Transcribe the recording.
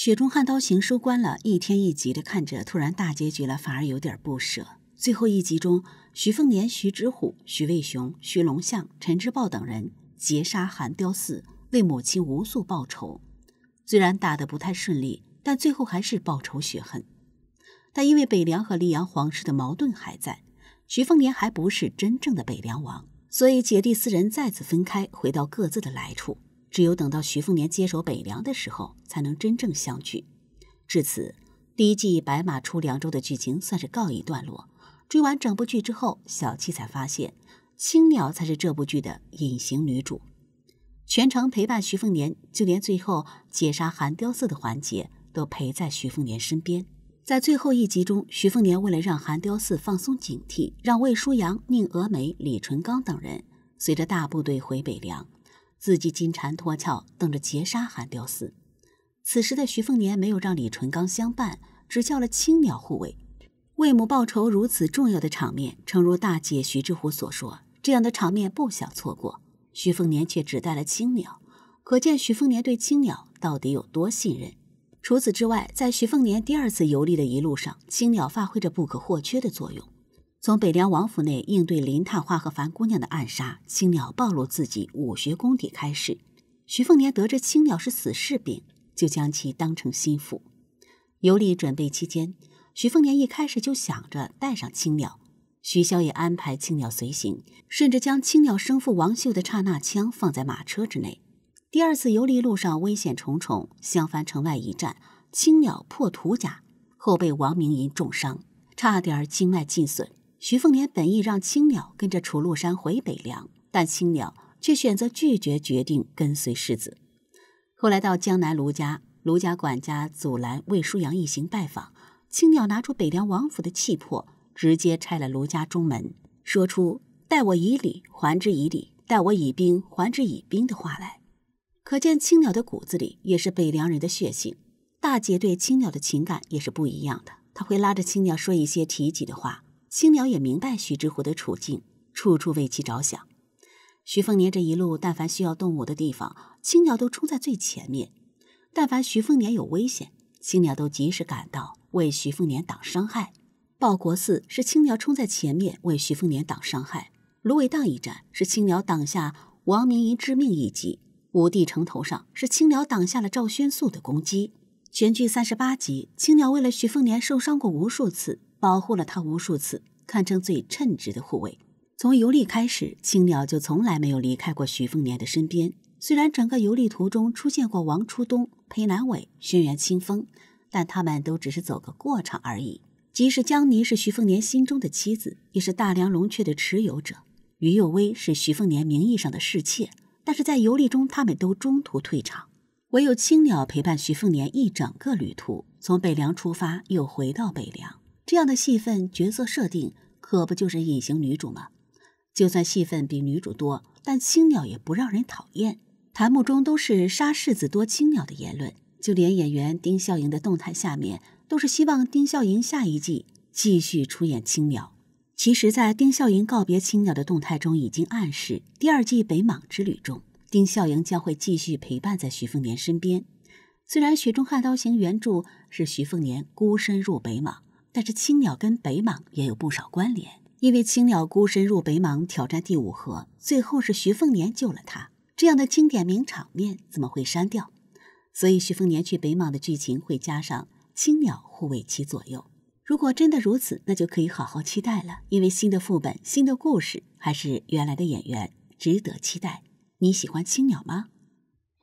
《雪中悍刀行》收官了，一天一集的看着，突然大结局了，反而有点不舍。最后一集中，徐凤年、徐志虎、徐渭熊、徐龙象、陈之豹等人劫杀韩雕寺，为母亲无素报仇。虽然打得不太顺利，但最后还是报仇雪恨。但因为北凉和黎阳皇室的矛盾还在，徐凤年还不是真正的北凉王，所以姐弟四人再次分开，回到各自的来处。只有等到徐凤年接手北凉的时候，才能真正相聚。至此，第一季《白马出凉州》的剧情算是告一段落。追完整部剧之后，小七才发现，青鸟才是这部剧的隐形女主，全程陪伴徐凤年，就连最后解杀韩雕寺的环节都陪在徐凤年身边。在最后一集中，徐凤年为了让韩雕寺放松警惕，让魏舒阳、宁峨眉、李淳罡等人随着大部队回北凉。自己金蝉脱壳，等着劫杀韩雕丝。此时的徐凤年没有让李淳罡相伴，只叫了青鸟护卫为母报仇。如此重要的场面，诚如大姐徐志虎所说，这样的场面不想错过。徐凤年却只带了青鸟，可见徐凤年对青鸟到底有多信任。除此之外，在徐凤年第二次游历的一路上，青鸟发挥着不可或缺的作用。从北凉王府内应对林探花和樊姑娘的暗杀，青鸟暴露自己武学功底开始。徐凤年得知青鸟是死士兵，就将其当成心腹。游历准备期间，徐凤年一开始就想着带上青鸟，徐骁也安排青鸟随行，甚至将青鸟生父王秀的刹那枪放在马车之内。第二次游历路上危险重重，襄樊城外一战，青鸟破土甲后被王明银重伤，差点经脉尽损。徐凤年本意让青鸟跟着楚禄山回北凉，但青鸟却选择拒绝决定跟随世子。后来到江南卢家，卢家管家阻拦魏舒阳一行拜访，青鸟拿出北凉王府的气魄，直接拆了卢家中门，说出“待我以礼，还之以礼；待我以兵，还之以兵”的话来。可见青鸟的骨子里也是北凉人的血性。大姐对青鸟的情感也是不一样的，她会拉着青鸟说一些提及的话。青鸟也明白徐之虎的处境，处处为其着想。徐凤年这一路，但凡需要动武的地方，青鸟都冲在最前面；但凡徐凤年有危险，青鸟都及时赶到为徐凤年挡伤害。报国寺是青鸟冲在前面为徐凤年挡伤害，芦苇荡一战是青鸟挡下王明仪致命一击，武帝城头上是青鸟挡下了赵宣素的攻击。全剧三十八集，青鸟为了徐凤年受伤过无数次。保护了他无数次，堪称最称职的护卫。从游历开始，青鸟就从来没有离开过徐凤年的身边。虽然整个游历途中出现过王初东、裴南伟、轩辕清风，但他们都只是走个过场而已。即使江离是徐凤年心中的妻子，也是大梁龙雀的持有者；于幼威是徐凤年名义上的侍妾，但是在游历中他们都中途退场，唯有青鸟陪伴徐凤年一整个旅途，从北凉出发，又回到北凉。这样的戏份角色设定可不就是隐形女主吗？就算戏份比女主多，但青鸟也不让人讨厌。弹幕中都是杀世子多青鸟的言论，就连演员丁笑盈的动态下面都是希望丁笑盈下一季继续出演青鸟。其实，在丁笑盈告别青鸟的动态中已经暗示，第二季北莽之旅中，丁笑盈将会继续陪伴在徐凤年身边。虽然《雪中悍刀行》原著是徐凤年孤身入北莽。但是青鸟跟北莽也有不少关联，因为青鸟孤身入北莽挑战第五河，最后是徐凤年救了他。这样的经典名场面怎么会删掉？所以徐凤年去北莽的剧情会加上青鸟护卫其左右。如果真的如此，那就可以好好期待了，因为新的副本、新的故事，还是原来的演员，值得期待。你喜欢青鸟吗？